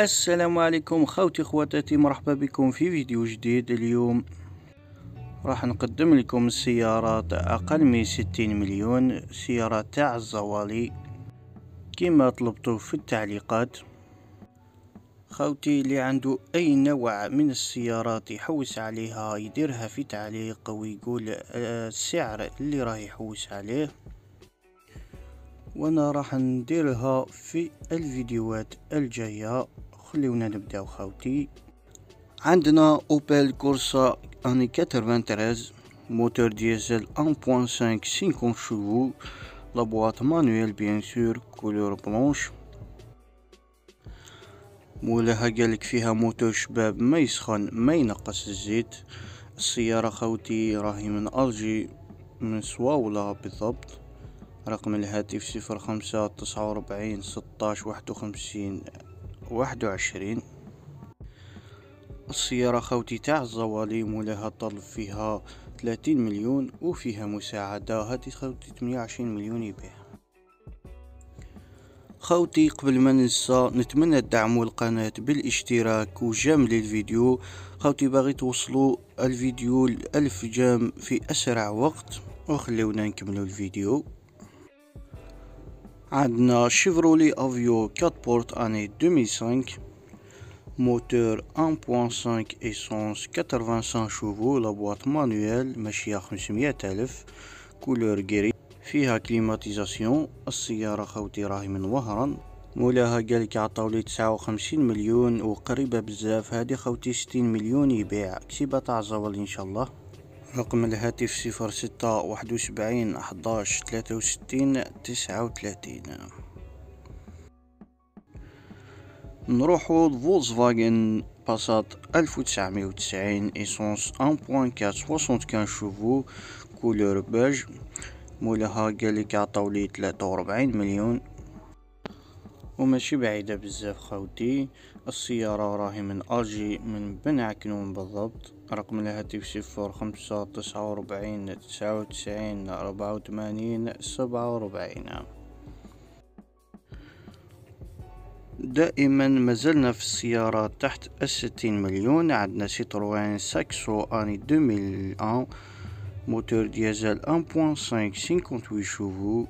السلام عليكم خوتي خواتاتي مرحبا بكم في فيديو جديد اليوم راح نقدم لكم سيارات اقل من 60 مليون سيارة تاع الزوالي كما طلبتو في التعليقات خوتي اللي عنده اي نوع من السيارات يحوس عليها يديرها في تعليق ويقول آه، السعر اللي راه يحوس عليه وانا راح نديرها في الفيديوهات الجايه خليونا نبداو خاوتي عندنا اوبل كورسا اني 93 موتور ديزل 1.5 50 شوفو لا boîte مانويل بيان سور كولور بلونش مولاها قالك فيها موتور شباب ما يسخن ما ينقص الزيت السيارة خوتي راهي من ألجي من سواولا بالضبط رقم الهاتف صفر خمسة تسعة وربعين ستاش واحد وخمسين واحد وعشرين السيارة خوتي تاع الظواليم ولها طلب فيها ثلاثين مليون وفيها مساعدة هاتي خوتي تمنية وعشرين مليون يبيع خوتي قبل ما ننسى نتمنى تدعموا القناة بالاشتراك وجام للفيديو خوتي باغي توصلوا الفيديو لألف جام في أسرع وقت وخلونا نكملوا الفيديو عندنا شيفرولي افيو 4 بورت اني 2005 موتور 1.5 ايسونس 85 شوفو لا بواط مانويل ماشية 500 الف كولور غري فيها كليماتيزاسيون السيارة خوتي راهي من وهران مولاها قالك عطاولي تسعة وخمسين مليون وقريبة بزاف هادي خوتي 60 مليون يبيع كسبة تاع ان شاء الله رقم الهاتف صفر ستة واحد وسبعين أحداش ثلاثة وستين تسعة وثلاثين نروحو فولكسفاغن باسات ألف وتسعمية وتسعين إيسونس أن بوان كات سوسونت كان شوفو كولور بيج مولاها قالك عطاولي تلاتة وربعين مليون وماشي بعيدة بزاف خاوتي السيارة راهي من أجي من بن عكنون بالضبط رقم الهاتف صفر خمسة تسعة وربعين تسعة وتسعين ربعة وثمانين سبعة وربعين دائما مازلنا في السيارات تحت الستين مليون عندنا سيتروين ساكسو اني 2001 موتور ديزل 1.5 58 شوفو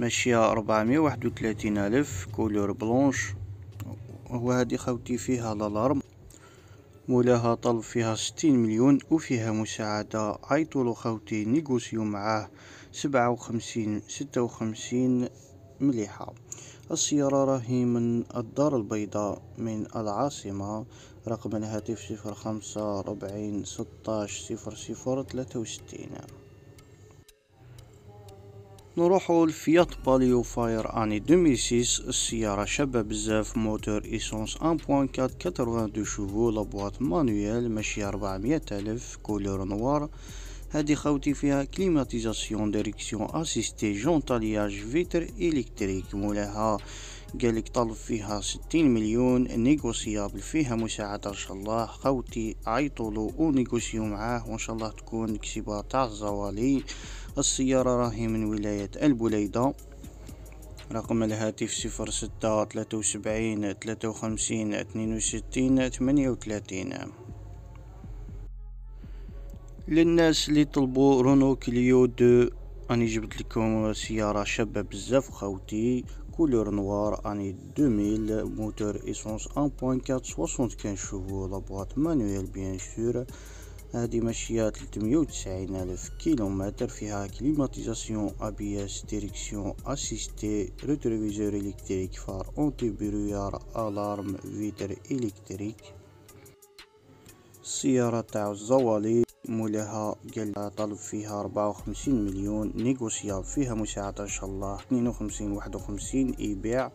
ماشية ربعمية واحد وثلاثين ألف كولور بلونش وهذه خوتي فيها لالارم مولاها طلب فيها ستين مليون وفيها مساعدة عيطولو خوتي نيغوسيو معاه سبعة وخمسين ستة وخمسين مليحة السيارة راهي من الدار البيضاء من العاصمة رقم الهاتف صفر خمسة ربعين ستاش صفر صفر ثلاثة وستين نروحو لفيات باليو فاير اني 2006 السيارة شابة بزاف موتور ايسونس 1.4 82 شوفو لابواط مانويل ماشي 400 الف كولور نوار هادي خاوتي فيها كليماتيزاسيون ديريكسيون اسيستي جونطالياج فيتر الكتريك مولاها قالك طلب فيها ستين مليون نيغوسيابل فيها مساعدة إن شاء الله خوتي عيطولو ونيغوسيو معاه وإن شاء الله تكون كسبة تاع الزوالي السيارة راهي من ولاية البليدة رقم الهاتف صفر ستة تلاتة وسبعين تلاتة وخمسين اثنين وستين ثمانية وثلاثين للناس اللي طلبوا رونو كليو دو أنا جبت لكم سيارة شابة بزاف خوتي couleur noire année 2000 moteur essence 1.4 75 chevaux la boîte manuelle bien sûr هذه ماشية 390 ألف كيلومتر فيها كليماتيزاسيون أبي اس ديريكسيون أسيستي روتروفيزور إلكتريك فار أونتي برويار ألارم فيتر إلكتريك السيارة تاع الزوالي مولاها قال طلب فيها 54 مليون نيغوسيا فيها مساعدة إن شاء الله 52 51 يبيع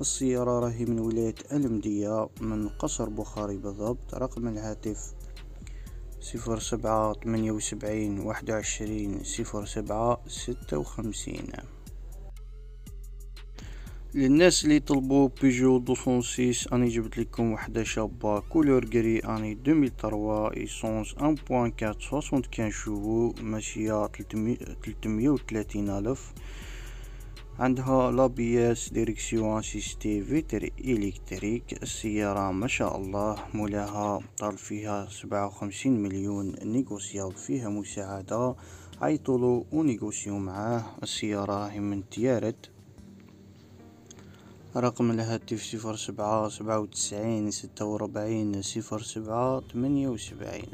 السيارة راهي من ولاية المدية من قصر بخاري بالضبط رقم الهاتف صفر سبعة ثمانية وسبعين واحد وعشرين صفر سبعة ستة وخمسين للناس اللي طلبوا بيجو 206 اني جبت لكم وحده شابه كولور غري اني 2003 ايسونس 1.475 شوفو ماشيه 330 الف عندها لابياس ديريكسيون اسيستي فيتر الكتريك السيارة ما شاء الله مولاها طال فيها 57 مليون نيغوسياو فيها مساعدة عيطولو ونيغوسيو معاه السيارة هي من تيارت رقم الهاتف صفر سبعة سبعة وتسعين ستة وربعين صفر سبعة ثمانية وسبعين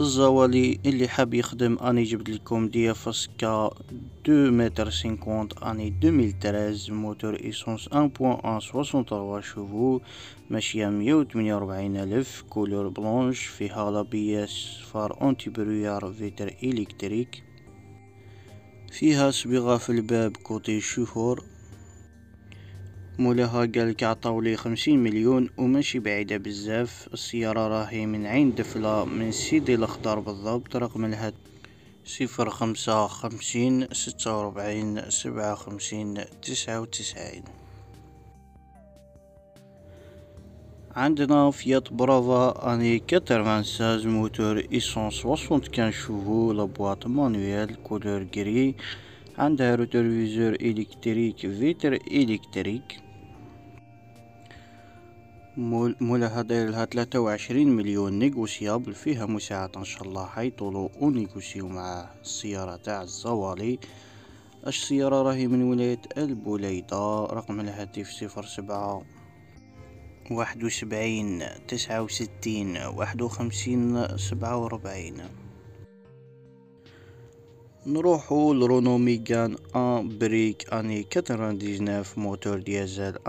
الزوالي اللي حاب يخدم اني جبت لكم ديافاسكا فاسكا دو متر سينكونت اني 2013 موتور ايسونس ان بوان ان سوسون تروا شوفو ماشية مية وتمنية وربعين الف كولور بلونش فيها لابيس فار اونتي برويار فيتر الكتريك فيها صبيغة في الباب كوطي الشهور مولاها قالك عطاولي خمسين مليون وماشي بعيدة بزاف السيارة راهي من عين دفلة من سيدي الأخضر بالضبط رقم الهاتف صفر خمسة خمسين ستة وربعين سبعة خمسين تسعة وتسعين عندنا فيات برافا اني 96 موتور ايسونس وسونتكان شوفو لبوات مانويل كولور جري عندها فيزور الكتريك فيتر الكتريك مولاها داير لها 23 مليون نيغوسيابل فيها مساعدة ان شاء الله حيطولو ونيغوسيو مع السيارة تاع الزوالي السيارة راهي من ولاية البوليدة رقم الهاتف صفر سبعة واحد وسبعين تسعة وستين واحد وخمسين سبعة وربعين نروحو لرونو ميغان ان بريك اني 99 موتور ديزل 1.4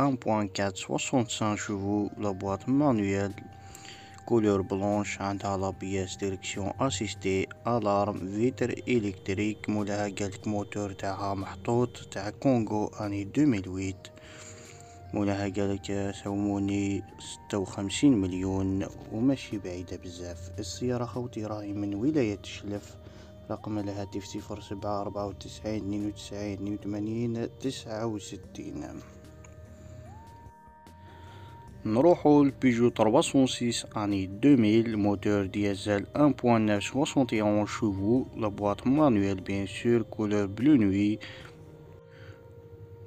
65 شيفو لا بواط مانويل كولور بلونش عندها لابياس ديركسيون اسيستي الارم فيتر الكتريك مولاها قالك موتور تاعها محطوط تاع كونغو اني 2008 مولاها قالك سوموني ستة وخمسين مليون وماشي بعيدة بزاف السيارة خوتي راهي من ولاية شلف رقم الهاتف صفر سبعة أربعة وتسعين اثنين وتسعين اثنين وثمانين تسعة وستين نروحو لبيجو 306 اني 2000 موتور ديزل 1.9 71 شوفو لا بواط مانويل بيان سور كولور بلو نوي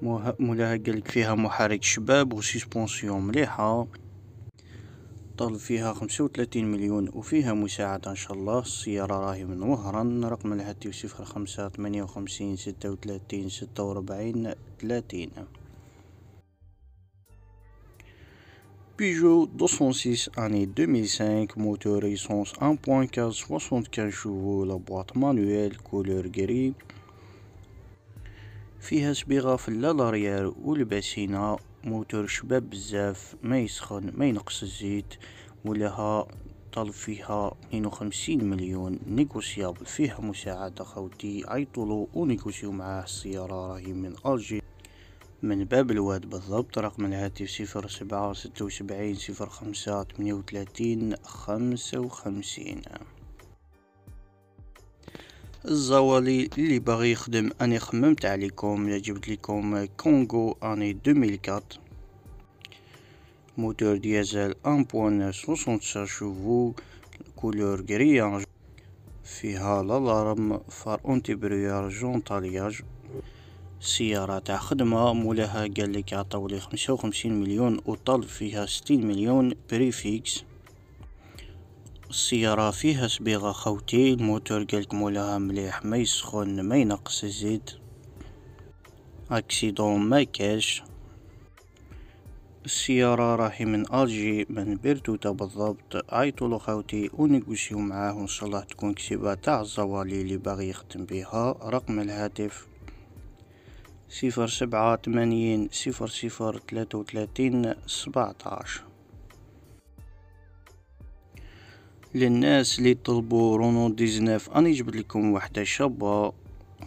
مولاها قالك فيها محرك شباب وسيسبونسيون مليحة طال فيها خمسة وثلاثين مليون وفيها مساعدة ان شاء الله السيارة راهي من وهران رقم الهاتف صفر خمسة ثمانية وخمسين ستة وثلاثين ستة وربعين ثلاثين بيجو 206 اني 2005, موتور essence 1.4, 75 شوفو la مانويل كولور couleur فيها صبيغة في اللالاريار والباسينة موتور شباب بزاف ما يسخن ما ينقص الزيت ولها طلب فيها 52 مليون نيكوسيابل فيها مساعدة خوتي عيطولو ونيكوسيو معاه السيارة راهي من الجي من باب الواد بالضبط رقم الهاتف صفر سبعة ستة وسبعين صفر خمسة تمنية وثلاثين خمسة وخمسين الزوالي اللي باغي يخدم اني خممت عليكم الا جبت لكم كونغو اني 2004 موتور ديزل 1.65 شوفو كولور غريانج فيها لالارم فار اونتي بريار جون طالياج سيارة تاع خدمة مولاها قالك عطاولي خمسة وخمسين مليون وطلب فيها ستين مليون بريفيكس السيارة فيها صبيغة خاوتي الموتور قالك مولها مليح ما يسخن ما ينقص الزيت اكسيدون ما كاش السيارة راهي من الجي من بيرتوتا بالضبط عيطولو خاوتي ونيغوسيو معاه ان شاء الله تكون كسبة تاع الزوالي اللي باغي يختم بها رقم الهاتف صفر سبعة ثمانين صفر صفر ثلاثة وثلاثين سبعتاش للناس اللي طلبوا رونو ديزناف انا جبت لكم وحده شابه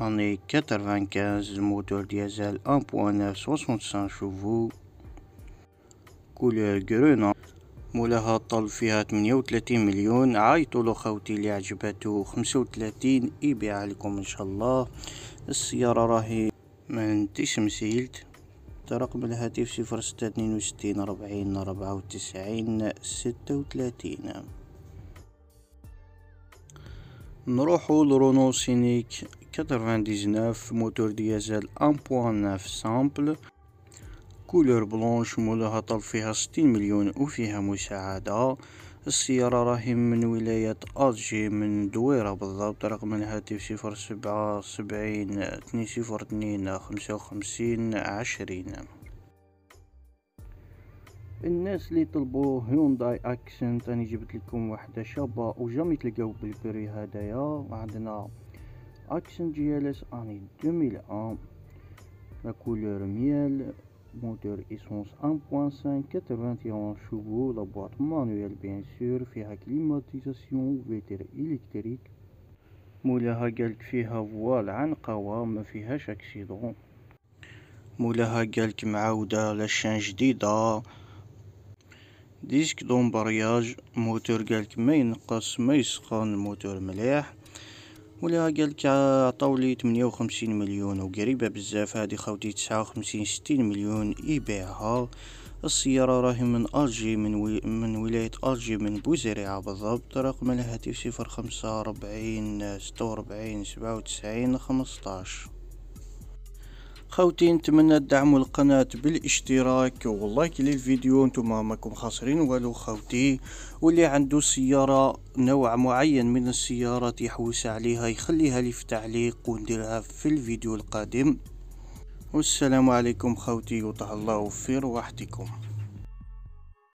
اني 95 الموتور ديزل 1.965 شوفو كولور غرونا مولاها طلب فيها 38 مليون عيطوا له خوتي اللي عجبته 35 يبيعها لكم ان شاء الله السياره راهي من سيلت رقم الهاتف صفر ستة اثنين وستين ربعين نروحو لرونو سينيك 99 موتور ديزل 1.9 سامبل كولور بلونش مولها طل فيها 60 مليون وفيها مساعدة السيارة راهي من ولاية أجي من دويرة بالضبط رقم الهاتف صفر سبعة سبعين اتنين صفر اتنين خمسة وخمسين عشرين الناس اللي طلبوا هيونداي اكسنت انا جبت لكم واحده شابه وجام تلقاو بالبري هدايا عندنا اكسنت جي ال اس اني 2001 لا كولور ميال موتور اسونس 1.5 91 شوفو لا بواط مانويل بيان سور فيها كليماتيزاسيون فيتر الكتريك مولاها قالك فيها فوال عنقوة ما فيهاش اكسيدون مولاها قالك معاودة لاشان جديدة ديسك دومبرياج موتور قالك ما ينقص ما يسخن الموتور مليح ولا قالك عطاولي تمنية 58 مليون وقريبة بزاف هادي خاوتي تسعة وخمسين ستين مليون يبيعها السيارة راهي من ألجي من, و... من ولاية ألجي من بوزيريا بالضبط رقم الهاتف صفر خمسة ربعين ستة وربعين سبعة خمسطاش خوتي نتمنى الدعم القناة بالاشتراك واللايك للفيديو نتوما ماكم خاسرين والو خوتي واللي عنده سيارة نوع معين من السيارات يحوس عليها يخليها لي في تعليق ونديرها في الفيديو القادم والسلام عليكم خوتي وطه الله في رواحتكم